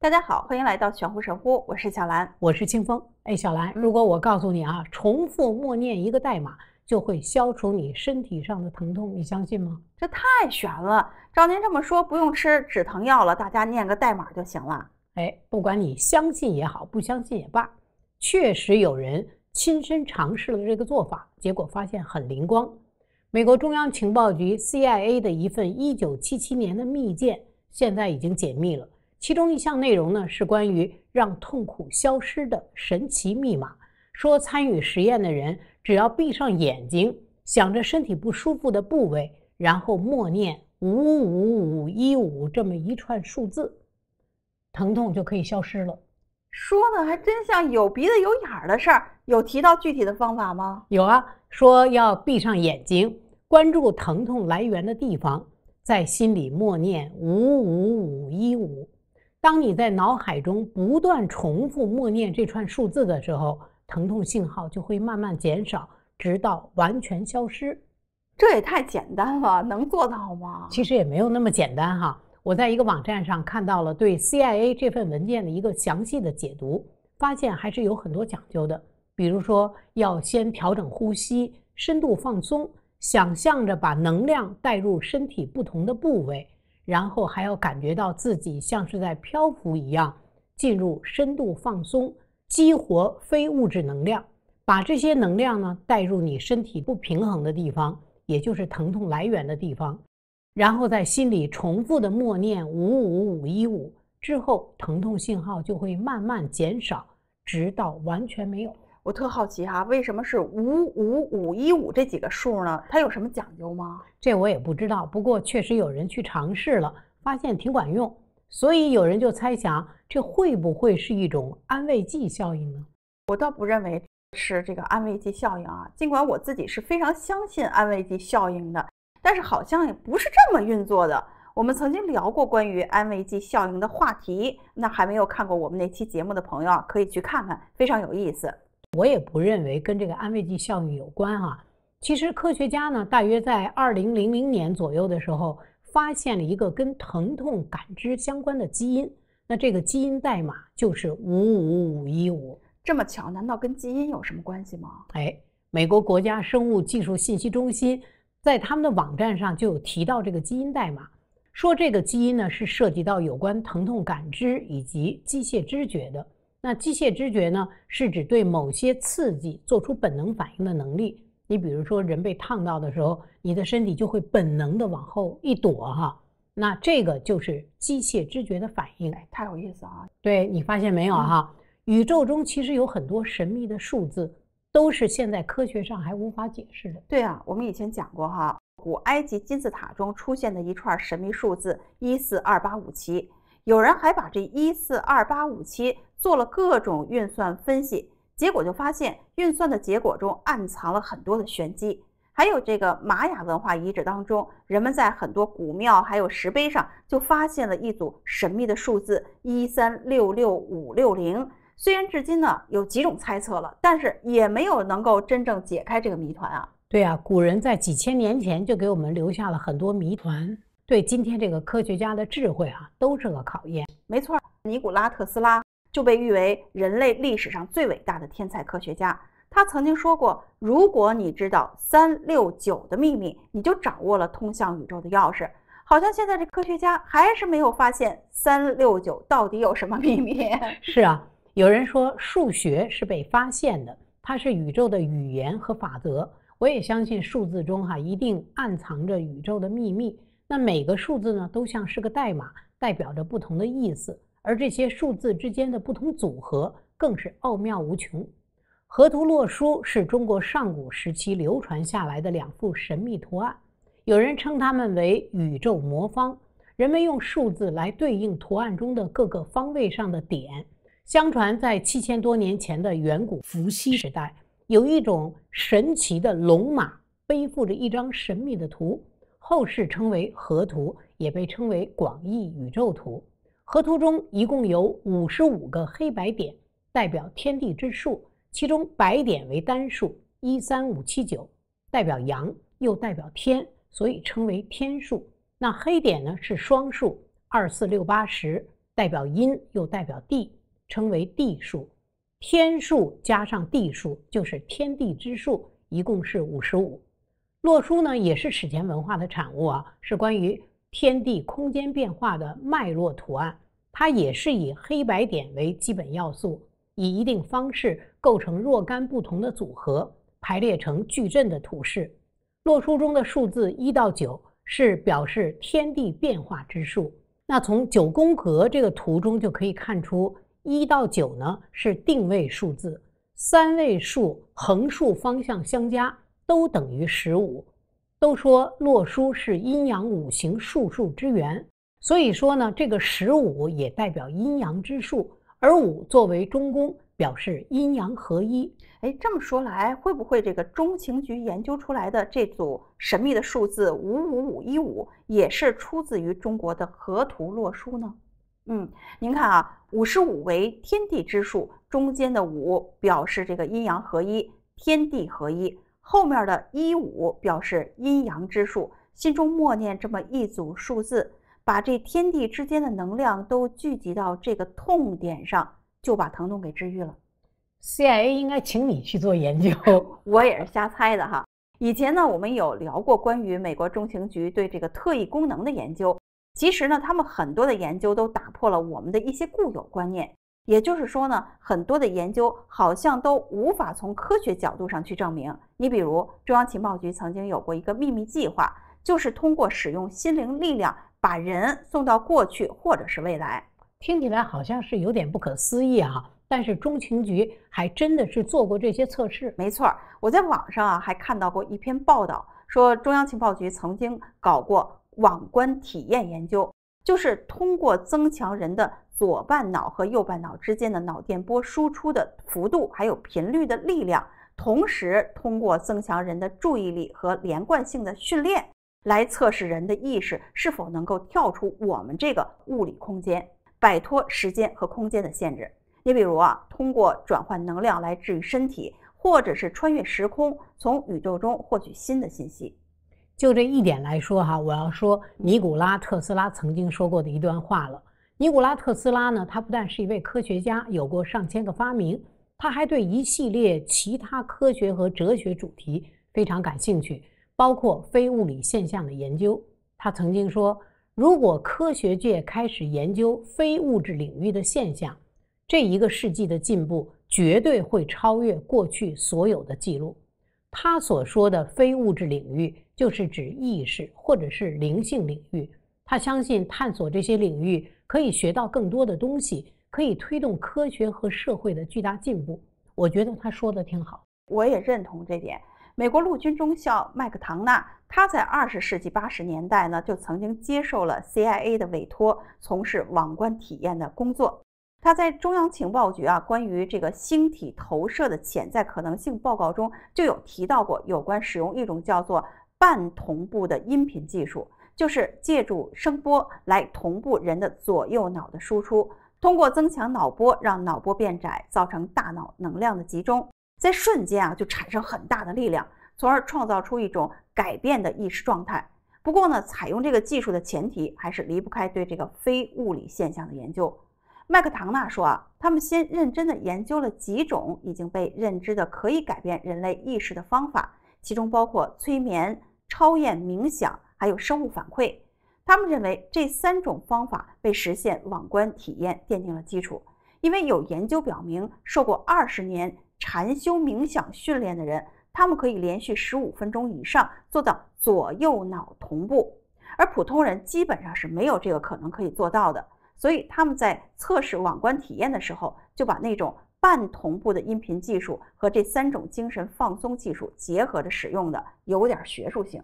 大家好，欢迎来到玄乎神乎，我是小兰，我是清风。哎，小兰，如果我告诉你啊，重复默念一个代码就会消除你身体上的疼痛，你相信吗？这太玄了。照您这么说，不用吃止疼药了，大家念个代码就行了。哎，不管你相信也好，不相信也罢，确实有人亲身尝试了这个做法，结果发现很灵光。美国中央情报局 CIA 的一份1977年的密件，现在已经解密了。其中一项内容呢，是关于让痛苦消失的神奇密码。说参与实验的人只要闭上眼睛，想着身体不舒服的部位，然后默念“五五五一五”这么一串数字，疼痛就可以消失了。说的还真像有鼻子有眼儿的事儿。有提到具体的方法吗？有啊，说要闭上眼睛，关注疼痛来源的地方，在心里默念“五五五一五”。当你在脑海中不断重复默念这串数字的时候，疼痛信号就会慢慢减少，直到完全消失。这也太简单了，能做到吗？其实也没有那么简单哈。我在一个网站上看到了对 CIA 这份文件的一个详细的解读，发现还是有很多讲究的。比如说，要先调整呼吸，深度放松，想象着把能量带入身体不同的部位。然后还要感觉到自己像是在漂浮一样，进入深度放松，激活非物质能量，把这些能量呢带入你身体不平衡的地方，也就是疼痛来源的地方，然后在心里重复的默念五五五一五，之后疼痛信号就会慢慢减少，直到完全没有。我特好奇哈，为什么是五五五一五这几个数呢？它有什么讲究吗？这我也不知道。不过确实有人去尝试了，发现挺管用。所以有人就猜想，这会不会是一种安慰剂效应呢？我倒不认为是这个安慰剂效应啊。尽管我自己是非常相信安慰剂效应的，但是好像也不是这么运作的。我们曾经聊过关于安慰剂效应的话题，那还没有看过我们那期节目的朋友啊，可以去看看，非常有意思。我也不认为跟这个安慰剂效应有关哈。其实科学家呢，大约在二零零零年左右的时候，发现了一个跟疼痛感知相关的基因。那这个基因代码就是五五五一五。这么巧，难道跟基因有什么关系吗？哎，美国国家生物技术信息中心在他们的网站上就有提到这个基因代码，说这个基因呢是涉及到有关疼痛感知以及机械知觉的。那机械知觉呢？是指对某些刺激做出本能反应的能力。你比如说，人被烫到的时候，你的身体就会本能地往后一躲，哈。那这个就是机械知觉的反应。哎，太有意思啊！对你发现没有哈？宇宙中其实有很多神秘的数字，都是现在科学上还无法解释的。对啊，我们以前讲过哈，古埃及金字塔中出现的一串神秘数字一四二八五七，有人还把这一四二八五七。做了各种运算分析，结果就发现运算的结果中暗藏了很多的玄机。还有这个玛雅文化遗址当中，人们在很多古庙还有石碑上就发现了一组神秘的数字一三六六五六零。虽然至今呢有几种猜测了，但是也没有能够真正解开这个谜团啊。对啊，古人在几千年前就给我们留下了很多谜团，对今天这个科学家的智慧啊都是个考验。没错，尼古拉特斯拉。就被誉为人类历史上最伟大的天才科学家。他曾经说过：“如果你知道三六九的秘密，你就掌握了通向宇宙的钥匙。”好像现在这科学家还是没有发现三六九到底有什么秘密。是啊，有人说数学是被发现的，它是宇宙的语言和法则。我也相信数字中哈一定暗藏着宇宙的秘密。那每个数字呢，都像是个代码，代表着不同的意思。而这些数字之间的不同组合更是奥妙无穷。河图洛书是中国上古时期流传下来的两幅神秘图案，有人称它们为宇宙魔方。人们用数字来对应图案中的各个方位上的点。相传，在七千多年前的远古伏羲时代，有一种神奇的龙马背负着一张神秘的图，后世称为河图，也被称为广义宇宙图。河图中一共有五十五个黑白点，代表天地之数。其中白点为单数，一三五七九，代表阳，又代表天，所以称为天数。那黑点呢是双数，二四六八十，代表阴，又代表地，称为地数。天数加上地数就是天地之数，一共是五十五。洛书呢也是史前文化的产物啊，是关于。天地空间变化的脉络图案，它也是以黑白点为基本要素，以一定方式构成若干不同的组合，排列成矩阵的图式。洛书中的数字一到九是表示天地变化之数。那从九宫格这个图中就可以看出，一到九呢是定位数字，三位数横竖方向相加都等于十五。都说洛书是阴阳五行术数之源，所以说呢，这个十五也代表阴阳之数，而五作为中宫，表示阴阳合一。哎，这么说来，会不会这个中情局研究出来的这组神秘的数字五五五一五，也是出自于中国的河图洛书呢？嗯，您看啊，五十五为天地之数，中间的五表示这个阴阳合一，天地合一。后面的一五表示阴阳之数，心中默念这么一组数字，把这天地之间的能量都聚集到这个痛点上，就把疼痛给治愈了。CIA 应该请你去做研究，我也是瞎猜的哈。以前呢，我们有聊过关于美国中情局对这个特异功能的研究，其实呢，他们很多的研究都打破了我们的一些固有观念。也就是说呢，很多的研究好像都无法从科学角度上去证明。你比如，中央情报局曾经有过一个秘密计划，就是通过使用心灵力量把人送到过去或者是未来。听起来好像是有点不可思议啊，但是中情局还真的是做过这些测试。没错，我在网上啊还看到过一篇报道，说中央情报局曾经搞过网关体验研究，就是通过增强人的。左半脑和右半脑之间的脑电波输出的幅度，还有频率的力量，同时通过增强人的注意力和连贯性的训练，来测试人的意识是否能够跳出我们这个物理空间，摆脱时间和空间的限制。你比如啊，通过转换能量来治愈身体，或者是穿越时空，从宇宙中获取新的信息。就这一点来说哈，我要说尼古拉特斯拉曾经说过的一段话了。尼古拉·特斯拉呢？他不但是一位科学家，有过上千个发明，他还对一系列其他科学和哲学主题非常感兴趣，包括非物理现象的研究。他曾经说：“如果科学界开始研究非物质领域的现象，这一个世纪的进步绝对会超越过去所有的记录。”他所说的非物质领域，就是指意识或者是灵性领域。他相信探索这些领域。可以学到更多的东西，可以推动科学和社会的巨大进步。我觉得他说的挺好，我也认同这点。美国陆军中校麦克唐纳，他在20世纪80年代呢，就曾经接受了 CIA 的委托，从事网关体验的工作。他在中央情报局啊关于这个星体投射的潜在可能性报告中，就有提到过有关使用一种叫做半同步的音频技术。就是借助声波来同步人的左右脑的输出，通过增强脑波，让脑波变窄，造成大脑能量的集中，在瞬间啊就产生很大的力量，从而创造出一种改变的意识状态。不过呢，采用这个技术的前提还是离不开对这个非物理现象的研究。麦克唐纳说啊，他们先认真的研究了几种已经被认知的可以改变人类意识的方法，其中包括催眠、超验冥想。还有生物反馈，他们认为这三种方法为实现网关体验奠定了基础。因为有研究表明，受过二十年禅修冥想训练的人，他们可以连续十五分钟以上做到左右脑同步，而普通人基本上是没有这个可能可以做到的。所以他们在测试网关体验的时候，就把那种半同步的音频技术和这三种精神放松技术结合着使用的，有点学术性。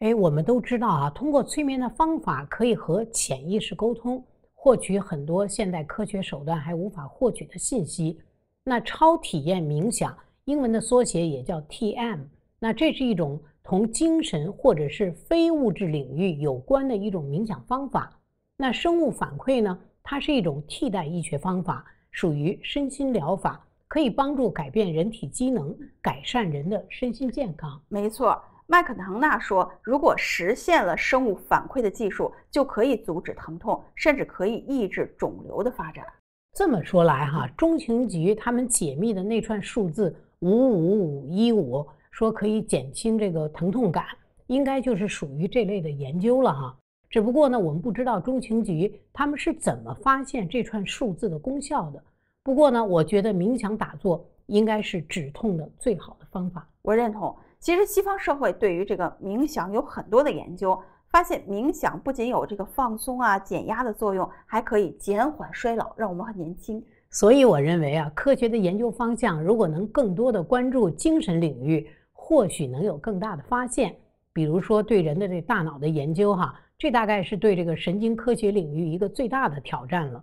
哎，我们都知道啊，通过催眠的方法可以和潜意识沟通，获取很多现代科学手段还无法获取的信息。那超体验冥想，英文的缩写也叫 TM。那这是一种同精神或者是非物质领域有关的一种冥想方法。那生物反馈呢？它是一种替代医学方法，属于身心疗法，可以帮助改变人体机能，改善人的身心健康。没错。麦克唐纳说：“如果实现了生物反馈的技术，就可以阻止疼痛，甚至可以抑制肿瘤的发展。”这么说来，哈，中情局他们解密的那串数字五五五一五，说可以减轻这个疼痛感，应该就是属于这类的研究了，哈。只不过呢，我们不知道中情局他们是怎么发现这串数字的功效的。不过呢，我觉得冥想打坐应该是止痛的最好的方法，我认同。其实，西方社会对于这个冥想有很多的研究，发现冥想不仅有这个放松啊、减压的作用，还可以减缓衰老，让我们很年轻。所以，我认为啊，科学的研究方向如果能更多的关注精神领域，或许能有更大的发现。比如说，对人的这大脑的研究，哈，这大概是对这个神经科学领域一个最大的挑战了。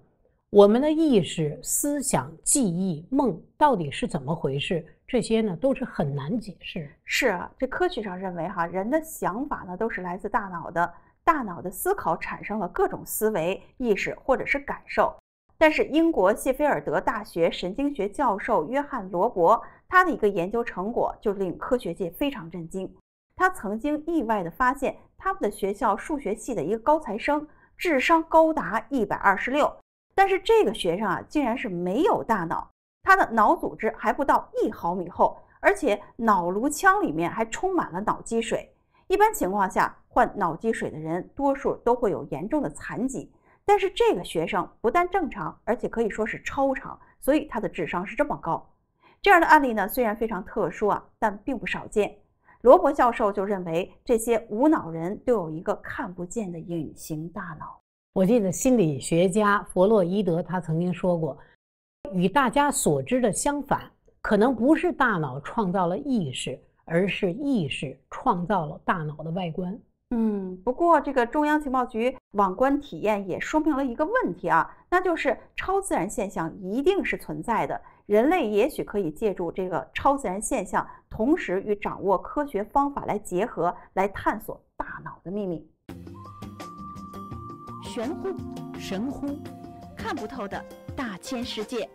我们的意识、思想、记忆、梦到底是怎么回事？这些呢都是很难解释。是啊，这科学上认为哈，人的想法呢都是来自大脑的，大脑的思考产生了各种思维、意识或者是感受。但是英国谢菲尔德大学神经学教授约翰罗伯他的一个研究成果就令科学界非常震惊。他曾经意外的发现，他们的学校数学系的一个高材生，智商高达一百二十六，但是这个学生啊，竟然是没有大脑。他的脑组织还不到一毫米厚，而且脑颅腔里面还充满了脑积水。一般情况下，患脑积水的人多数都会有严重的残疾，但是这个学生不但正常，而且可以说是超常，所以他的智商是这么高。这样的案例呢，虽然非常特殊啊，但并不少见。罗伯教授就认为，这些无脑人都有一个看不见的隐形大脑。我记得心理学家弗洛伊德他曾经说过。与大家所知的相反，可能不是大脑创造了意识，而是意识创造了大脑的外观。嗯，不过这个中央情报局网关体验也说明了一个问题啊，那就是超自然现象一定是存在的。人类也许可以借助这个超自然现象，同时与掌握科学方法来结合，来探索大脑的秘密。玄乎，神乎。看不透的大千世界。